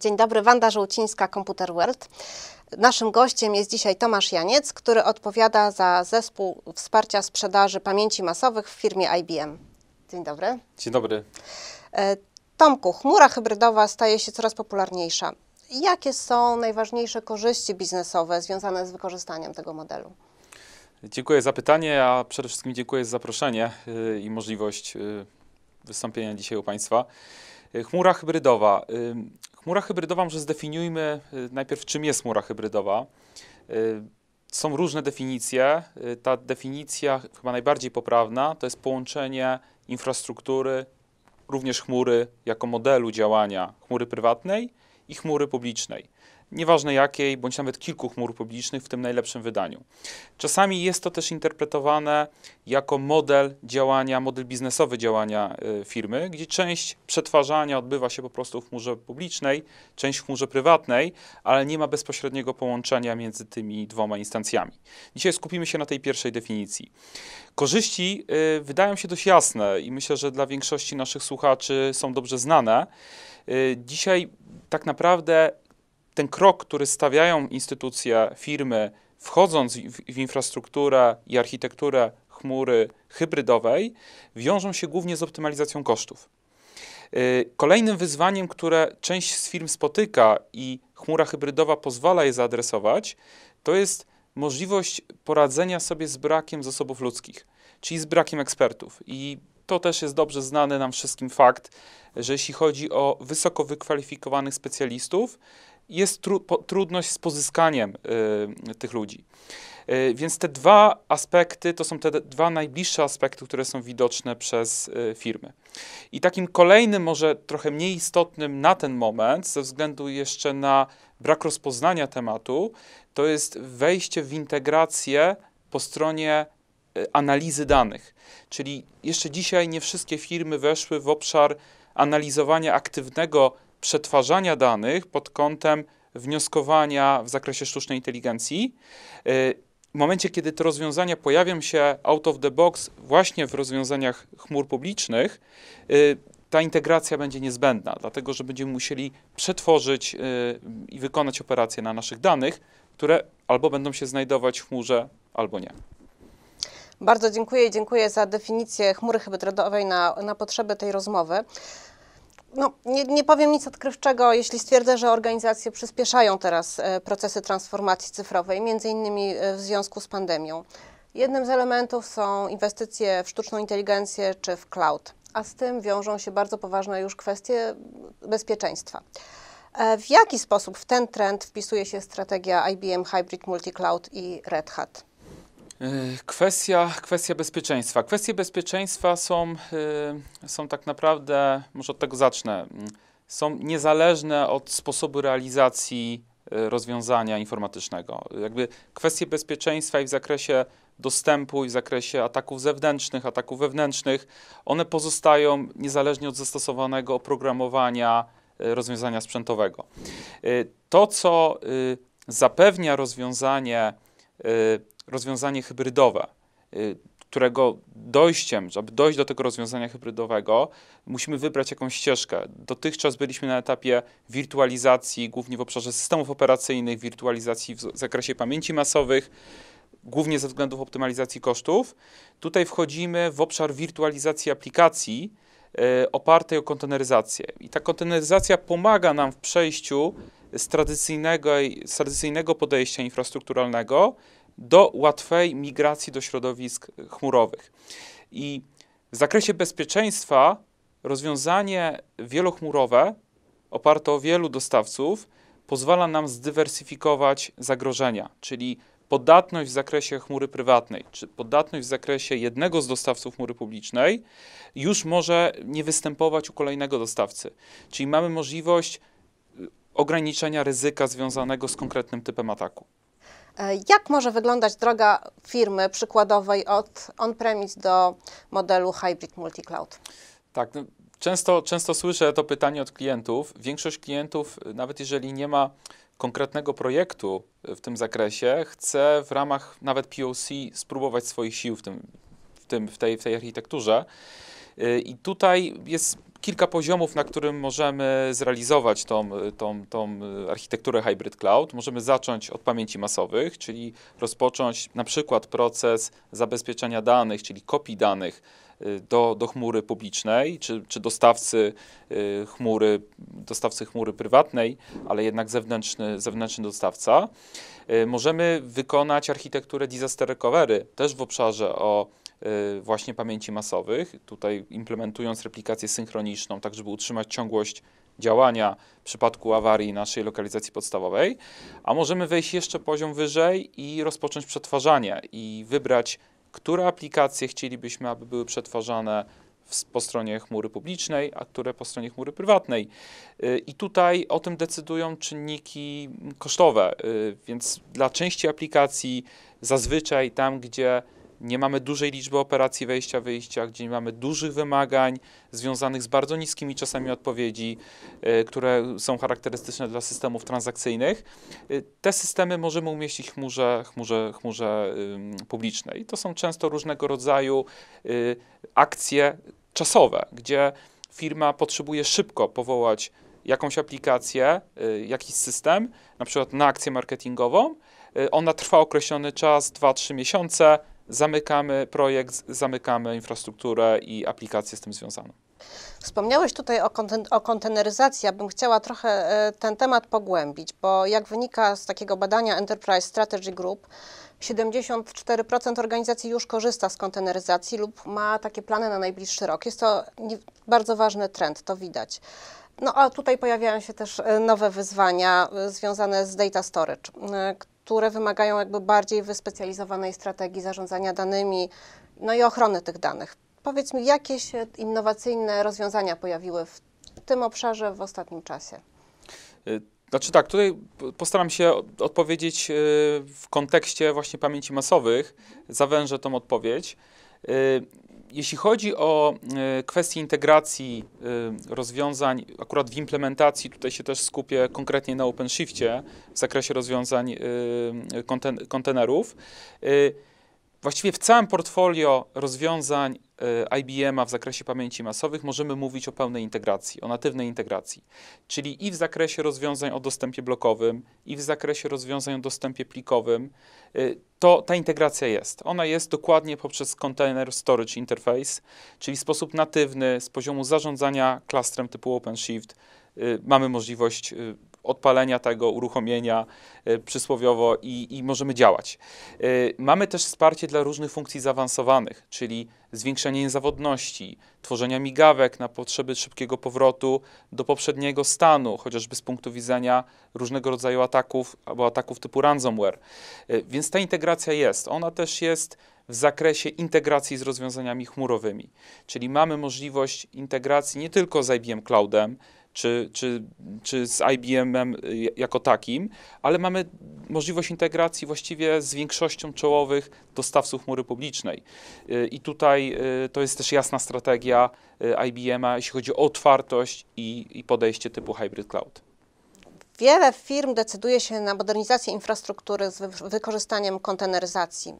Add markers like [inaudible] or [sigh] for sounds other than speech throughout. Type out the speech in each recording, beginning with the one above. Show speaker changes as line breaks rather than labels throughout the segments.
Dzień dobry, Wanda Żółcińska, Computer World. Naszym gościem jest dzisiaj Tomasz Janiec, który odpowiada za zespół wsparcia sprzedaży pamięci masowych w firmie IBM. Dzień dobry. Dzień dobry. E, Tomku, chmura hybrydowa staje się coraz popularniejsza. Jakie są najważniejsze korzyści biznesowe związane z wykorzystaniem tego modelu?
Dziękuję za pytanie, a przede wszystkim dziękuję za zaproszenie y, i możliwość y, wystąpienia dzisiaj u Państwa. Y, chmura hybrydowa. Mura hybrydowa, może zdefiniujmy y, najpierw, czym jest mura hybrydowa. Y, są różne definicje. Y, ta definicja chyba najbardziej poprawna to jest połączenie infrastruktury, również chmury jako modelu działania chmury prywatnej i chmury publicznej nieważne jakiej, bądź nawet kilku chmur publicznych w tym najlepszym wydaniu. Czasami jest to też interpretowane jako model działania, model biznesowy działania y, firmy, gdzie część przetwarzania odbywa się po prostu w chmurze publicznej, część w chmurze prywatnej, ale nie ma bezpośredniego połączenia między tymi dwoma instancjami. Dzisiaj skupimy się na tej pierwszej definicji. Korzyści y, wydają się dość jasne i myślę, że dla większości naszych słuchaczy są dobrze znane. Y, dzisiaj tak naprawdę ten krok, który stawiają instytucje, firmy, wchodząc w, w infrastrukturę i architekturę chmury hybrydowej, wiążą się głównie z optymalizacją kosztów. Y, kolejnym wyzwaniem, które część z firm spotyka i chmura hybrydowa pozwala je zaadresować, to jest możliwość poradzenia sobie z brakiem zasobów ludzkich, czyli z brakiem ekspertów. I to też jest dobrze znany nam wszystkim fakt, że jeśli chodzi o wysoko wykwalifikowanych specjalistów, jest tru po, trudność z pozyskaniem y, tych ludzi. Y, więc te dwa aspekty to są te dwa najbliższe aspekty, które są widoczne przez y, firmy. I takim kolejnym, może trochę mniej istotnym na ten moment, ze względu jeszcze na brak rozpoznania tematu, to jest wejście w integrację po stronie y, analizy danych. Czyli jeszcze dzisiaj nie wszystkie firmy weszły w obszar analizowania aktywnego przetwarzania danych pod kątem wnioskowania w zakresie sztucznej inteligencji. Y, w momencie, kiedy te rozwiązania pojawią się out of the box właśnie w rozwiązaniach chmur publicznych, y, ta integracja będzie niezbędna, dlatego że będziemy musieli przetworzyć y, i wykonać operacje na naszych danych, które albo będą się znajdować w chmurze, albo nie.
Bardzo dziękuję dziękuję za definicję chmury hybrydowej na, na potrzeby tej rozmowy no, nie, nie, powiem nic odkrywczego, jeśli stwierdzę, że organizacje przyspieszają teraz e, procesy transformacji cyfrowej, między innymi e, w związku z pandemią. Jednym z elementów są inwestycje w sztuczną inteligencję czy w cloud, a z tym wiążą się bardzo poważne już kwestie bezpieczeństwa. E, w jaki sposób w ten trend wpisuje się strategia IBM Hybrid Multi Cloud i Red Hat?
E, kwestia, kwestia bezpieczeństwa. Kwestie bezpieczeństwa są, e, są tak naprawdę, może od tego zacznę, mm, są niezależne od sposobu realizacji e, rozwiązania informatycznego. Jakby kwestie bezpieczeństwa i w zakresie dostępu i w zakresie ataków zewnętrznych, ataków wewnętrznych, one pozostają niezależnie od zastosowanego oprogramowania rozwiązania sprzętowego. To, co zapewnia rozwiązanie rozwiązanie hybrydowe, y, którego dojściem, żeby dojść do tego rozwiązania hybrydowego, musimy wybrać jakąś ścieżkę. Dotychczas byliśmy na etapie wirtualizacji, głównie w obszarze systemów operacyjnych, wirtualizacji w zakresie pamięci masowych, głównie ze względów optymalizacji kosztów. Tutaj wchodzimy w obszar wirtualizacji aplikacji y, opartej o konteneryzację. I ta konteneryzacja pomaga nam w przejściu z tradycyjnego, z tradycyjnego podejścia infrastrukturalnego do łatwej migracji do środowisk chmurowych. I w zakresie bezpieczeństwa rozwiązanie wielochmurowe oparte o wielu dostawców pozwala nam zdywersyfikować zagrożenia, czyli podatność w zakresie chmury prywatnej, czy podatność w zakresie jednego z dostawców chmury publicznej już może nie występować u kolejnego dostawcy. Czyli mamy możliwość y, ograniczenia ryzyka związanego z konkretnym typem ataku.
E, jak może wyglądać droga firmy przykładowej od on-premise do modelu hybrid multi-cloud?
Tak, no, często, często słyszę to pytanie od klientów. Większość klientów, nawet jeżeli nie ma konkretnego projektu e, w tym zakresie, chce w ramach nawet POC spróbować swoich sił w, tym, w, tym, w, tej, w tej architekturze. E, I tutaj jest kilka poziomów, na którym możemy zrealizować tą, tą, tą architekturę hybrid cloud. Możemy zacząć od pamięci masowych, czyli rozpocząć na przykład proces zabezpieczenia danych, czyli kopii danych y, do, do chmury publicznej, czy, czy dostawcy, y, chmury, dostawcy chmury prywatnej, ale jednak zewnętrzny, zewnętrzny dostawca. Y, możemy wykonać architekturę disaster recovery też w obszarze o Y, właśnie pamięci masowych, tutaj implementując replikację synchroniczną, tak żeby utrzymać ciągłość działania w przypadku awarii naszej lokalizacji podstawowej, a możemy wejść jeszcze poziom wyżej i rozpocząć przetwarzanie i wybrać, które aplikacje chcielibyśmy, aby były przetwarzane po stronie chmury publicznej, a które po stronie chmury prywatnej. Y, I tutaj o tym decydują czynniki kosztowe, y, więc dla części aplikacji zazwyczaj tam, gdzie nie mamy dużej liczby operacji wejścia-wyjścia, gdzie nie mamy dużych wymagań związanych z bardzo niskimi czasami odpowiedzi, e, które są charakterystyczne dla systemów transakcyjnych. E, te systemy możemy umieścić w chmurze, chmurze, chmurze publicznej. To są często różnego rodzaju e, akcje czasowe, gdzie firma potrzebuje szybko powołać jakąś aplikację, jakiś system, na przykład na akcję marketingową. Ona trwa określony czas, 2-3 miesiące, zamykamy projekt, zamykamy infrastrukturę i aplikację z tym związaną.
Wspomniałeś tutaj o, konten o konteneryzacji. Ja bym chciała trochę e, ten temat pogłębić, bo jak wynika z takiego badania Enterprise Strategy Group, 74% organizacji już korzysta z konteneryzacji lub ma takie plany na najbliższy rok. Jest to bardzo ważny trend, to widać. No a tutaj pojawiają się też e, nowe wyzwania e, związane z data storage, które wymagają jakby bardziej wyspecjalizowanej strategii zarządzania danymi, no i ochrony tych danych. Powiedz mi, jakie się innowacyjne rozwiązania pojawiły w tym obszarze w ostatnim czasie?
Y, znaczy tak, tutaj postaram się odpowiedzieć y, w kontekście właśnie pamięci masowych, zawężę tą odpowiedź. Y, jeśli chodzi o e, kwestię integracji e, rozwiązań, akurat w implementacji, tutaj się też skupię konkretnie na OpenShiftie w zakresie rozwiązań e, konten kontenerów. Właściwie w całym portfolio rozwiązań e, IBM-a w zakresie pamięci masowych możemy mówić o pełnej integracji, o natywnej integracji, czyli i w zakresie rozwiązań o dostępie blokowym, i w zakresie rozwiązań o dostępie plikowym, e, to ta integracja jest. Ona jest dokładnie poprzez Container Storage Interface, czyli sposób natywny z poziomu zarządzania klastrem typu OpenShift, e, mamy możliwość odpalenia tego, uruchomienia e, przysłowiowo i, i możemy działać. E, mamy też wsparcie dla różnych funkcji zaawansowanych, czyli zwiększenie niezawodności, tworzenia migawek na potrzeby szybkiego powrotu do poprzedniego stanu, chociażby z punktu widzenia różnego rodzaju ataków albo ataków typu ransomware. E, więc ta integracja jest. Ona też jest w zakresie integracji z rozwiązaniami chmurowymi. Czyli mamy możliwość integracji nie tylko z IBM Cloudem, czy, czy, czy z IBM-em y, jako takim, ale mamy możliwość integracji właściwie z większością czołowych dostawców chmury publicznej. Y, I tutaj y, to jest też jasna strategia IBM-a, jeśli chodzi o otwartość i, i podejście typu hybrid cloud.
Wiele firm decyduje się na modernizację infrastruktury z wykorzystaniem konteneryzacji.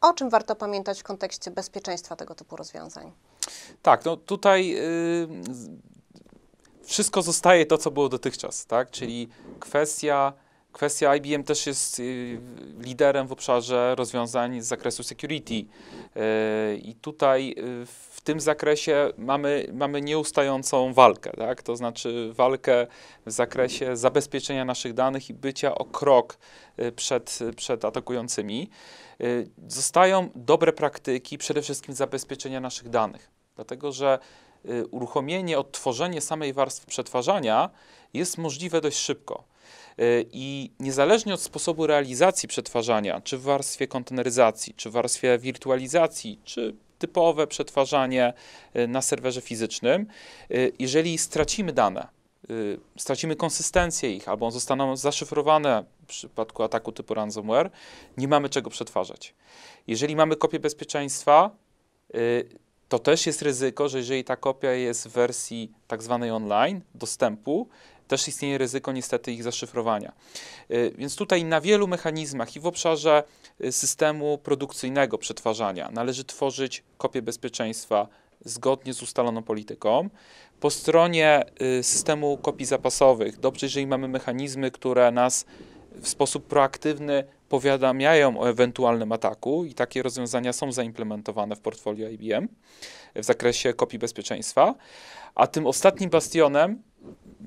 O czym warto pamiętać w kontekście bezpieczeństwa tego typu rozwiązań?
Tak, no tutaj. Yy wszystko zostaje to, co było dotychczas, tak? Czyli kwestia, kwestia IBM też jest y, liderem w obszarze rozwiązań z zakresu security. Y, I tutaj y, w tym zakresie mamy, mamy nieustającą walkę, tak? To znaczy walkę w zakresie zabezpieczenia naszych danych i bycia o krok y, przed, przed atakującymi. Y, zostają dobre praktyki, przede wszystkim zabezpieczenia naszych danych. Dlatego, że Y, uruchomienie, odtworzenie samej warstwy przetwarzania jest możliwe dość szybko. Y, I niezależnie od sposobu realizacji przetwarzania, czy w warstwie konteneryzacji, czy w warstwie wirtualizacji, czy typowe przetwarzanie y, na serwerze fizycznym, jeżeli stracimy dane, stracimy konsystencję ich, albo zostaną zaszyfrowane w przypadku ataku typu ransomware, nie mamy czego przetwarzać. Jeżeli mamy kopię bezpieczeństwa, to też jest ryzyko, że jeżeli ta kopia jest w wersji tak zwanej online, dostępu, też istnieje ryzyko niestety ich zaszyfrowania. Y, więc tutaj na wielu mechanizmach i w obszarze y, systemu produkcyjnego przetwarzania należy tworzyć kopię bezpieczeństwa zgodnie z ustaloną polityką. Po stronie y, systemu kopii zapasowych, dobrze, jeżeli mamy mechanizmy, które nas w sposób proaktywny powiadamiają o ewentualnym ataku i takie rozwiązania są zaimplementowane w portfolio IBM w zakresie kopii bezpieczeństwa. A tym ostatnim bastionem,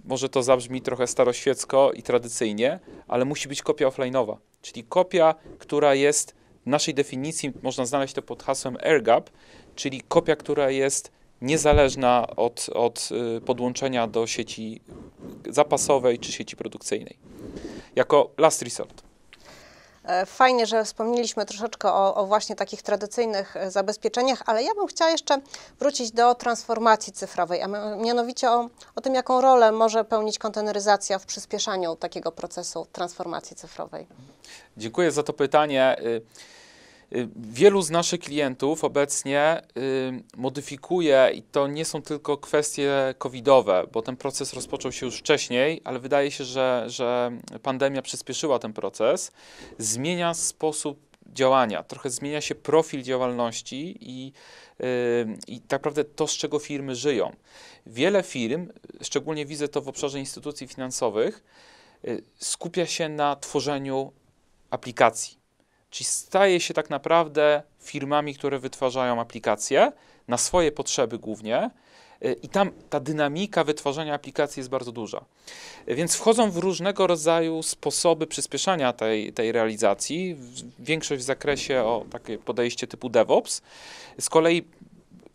może to zabrzmi trochę staroświecko i tradycyjnie, ale musi być kopia offline'owa, czyli kopia, która jest w naszej definicji, można znaleźć to pod hasłem AirGap, czyli kopia, która jest niezależna od, od y, podłączenia do sieci zapasowej czy sieci produkcyjnej jako last resort.
E, fajnie, że wspomnieliśmy troszeczkę o, o, właśnie takich tradycyjnych e, zabezpieczeniach, ale ja bym chciała jeszcze wrócić do transformacji cyfrowej, a mianowicie o, o tym, jaką rolę może pełnić konteneryzacja w przyspieszaniu takiego procesu transformacji cyfrowej.
Dziękuję za to pytanie. Y, Y, wielu z naszych klientów obecnie y, modyfikuje i to nie są tylko kwestie covidowe, bo ten proces rozpoczął się już wcześniej, ale wydaje się, że, że pandemia przyspieszyła ten proces. Zmienia sposób działania, trochę zmienia się profil działalności i, y, i tak naprawdę to, z czego firmy żyją. Wiele firm, szczególnie widzę to w obszarze instytucji finansowych, skupia się na tworzeniu aplikacji Czyli staje się tak naprawdę firmami, które wytwarzają aplikacje na swoje potrzeby głównie. Y, I tam ta dynamika wytwarzania aplikacji jest bardzo duża. Więc wchodzą w różnego rodzaju sposoby przyspieszania tej, tej realizacji, większość w zakresie o takie podejście typu DevOps. Z kolei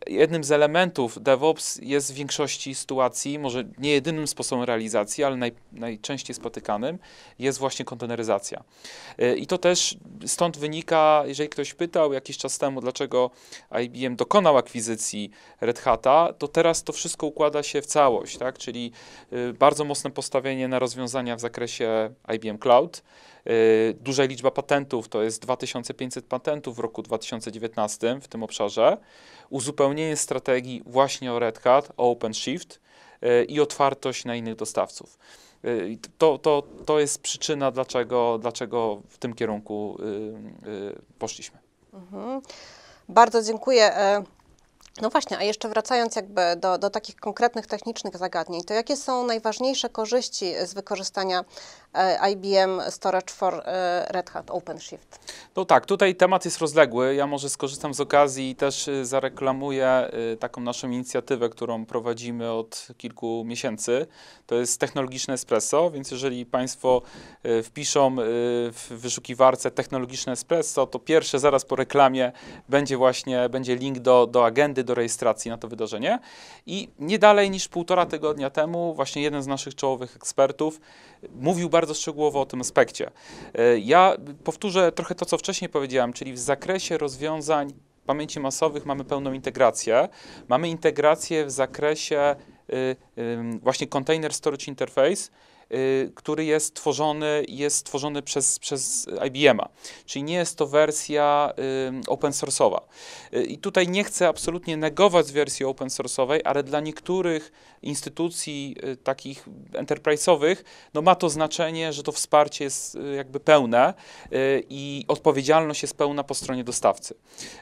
jednym z elementów DevOps jest w większości sytuacji, może nie jedynym sposobem realizacji, ale naj, najczęściej spotykanym, jest właśnie konteneryzacja. E, I to też stąd wynika, jeżeli ktoś pytał jakiś czas temu, dlaczego IBM dokonał akwizycji Red Hata, to teraz to wszystko układa się w całość, tak? czyli e, bardzo mocne postawienie na rozwiązania w zakresie IBM Cloud, Y, duża liczba patentów to jest 2500 patentów w roku 2019 w tym obszarze. Uzupełnienie strategii właśnie o Red Hat, o OpenShift y, i otwartość na innych dostawców. Y, to, to, to jest przyczyna, dlaczego, dlaczego w tym kierunku poszliśmy.
Mhm. Bardzo dziękuję. E, no właśnie, a jeszcze wracając jakby do, do takich konkretnych technicznych zagadnień, to jakie są najważniejsze korzyści z wykorzystania E, IBM Storage for e, Red Hat OpenShift.
No tak, tutaj temat jest rozległy. Ja może skorzystam z okazji i też e, zareklamuję taką naszą inicjatywę, którą prowadzimy od kilku miesięcy. To jest technologiczne espresso, więc jeżeli Państwo wpiszą w wyszukiwarce technologiczne espresso, to pierwsze zaraz po reklamie będzie właśnie będzie link do, do agendy, do rejestracji na to wydarzenie. I nie dalej niż półtora tygodnia temu właśnie jeden z naszych czołowych ekspertów mówił bardzo bardzo szczegółowo o tym aspekcie. E, ja powtórzę trochę to, co wcześniej powiedziałem, czyli w zakresie rozwiązań pamięci masowych mamy pełną integrację. Mamy integrację w zakresie y, właśnie Container Storage Interface, Y, który jest tworzony, jest tworzony przez, przez IBM-a. Czyli nie jest to wersja y, open source'owa. Y, I tutaj nie chcę absolutnie negować wersji open source'owej, ale dla niektórych instytucji takich enterprise'owych no ma to znaczenie, że to wsparcie jest jakby pełne i odpowiedzialność jest pełna po stronie dostawcy.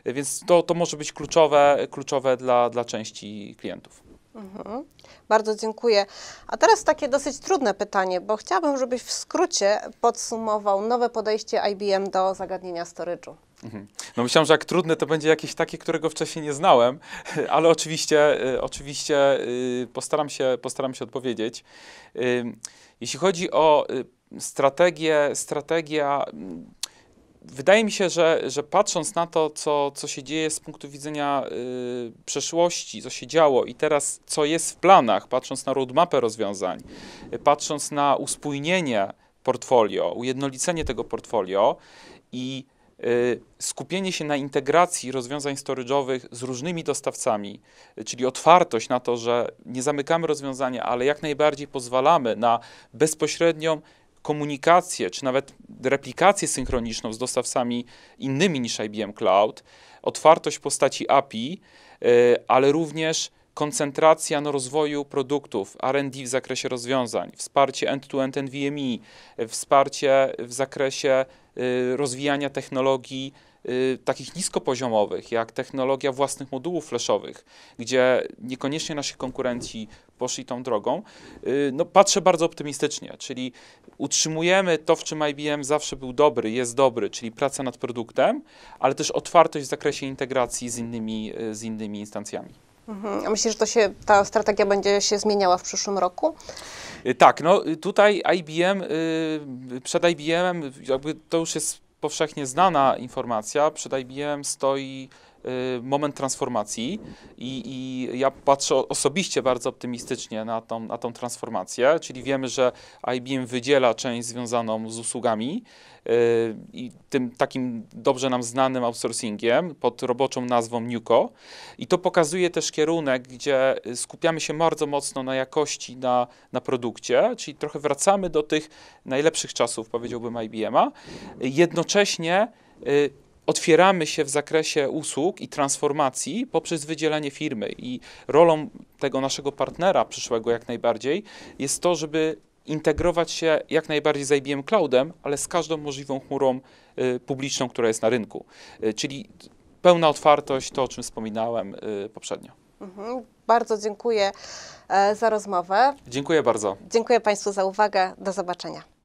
Więc to, to może być kluczowe, kluczowe dla, dla części klientów.
Mhm. Bardzo dziękuję. A teraz takie dosyć trudne pytanie, bo chciałabym, żebyś w skrócie podsumował nowe podejście IBM do zagadnienia storage'u.
Mhm. No myślałem, że jak trudne, to będzie jakieś takie, którego wcześniej nie znałem, [laughs] ale oczywiście, y, oczywiście y, postaram, się, postaram się odpowiedzieć. Y, jeśli chodzi o strategię, strategia mm, wydaje mi się, że, że patrząc na to, co, co się dzieje z punktu widzenia y, przeszłości, co się działo i teraz, co jest w planach, patrząc na roadmapę rozwiązań, y, patrząc na uspójnienie portfolio, ujednolicenie tego portfolio i y, skupienie się na integracji rozwiązań storage'owych z różnymi dostawcami, y, czyli otwartość na to, że nie zamykamy rozwiązania, ale jak najbardziej pozwalamy na bezpośrednią komunikację, czy nawet replikację synchroniczną z dostawcami innymi niż IBM Cloud, otwartość postaci API, e, ale również koncentracja na rozwoju produktów, RD w zakresie rozwiązań, wsparcie end-to-end -end NVMe, wsparcie w zakresie Y, rozwijania technologii y, takich niskopoziomowych, jak technologia własnych modułów fleszowych, gdzie niekoniecznie nasi konkurenci poszli tą drogą, y, no patrzę bardzo optymistycznie, czyli utrzymujemy to, w czym IBM zawsze był dobry, jest dobry, czyli praca nad produktem, ale też otwartość w zakresie integracji z innymi, z innymi instancjami.
Myślę, mhm. A myślisz, że to się, ta strategia będzie się zmieniała w przyszłym roku?
Y, tak, no y, tutaj IBM, y, przed IBM, jakby to już jest powszechnie znana informacja, przed IBM stoi Y, moment transformacji i, i, ja patrzę osobiście bardzo optymistycznie na tą, na tą transformację, czyli wiemy, że IBM wydziela część związaną z usługami yy, i tym takim dobrze nam znanym outsourcingiem pod roboczą nazwą Newco i to pokazuje też kierunek, gdzie y, skupiamy się bardzo mocno na jakości, na, na produkcie, czyli trochę wracamy do tych najlepszych czasów, powiedziałbym IBM-a, jednocześnie yy, otwieramy się w zakresie usług i transformacji poprzez wydzielenie firmy. I rolą tego naszego partnera przyszłego jak najbardziej jest to, żeby integrować się jak najbardziej z IBM Cloudem, ale z każdą możliwą chmurą y, publiczną, która jest na rynku. Y, czyli pełna otwartość, to o czym wspominałem y, poprzednio.
Mhm. Bardzo dziękuję e, za rozmowę.
Dziękuję bardzo.
Dziękuję Państwu za uwagę. Do zobaczenia.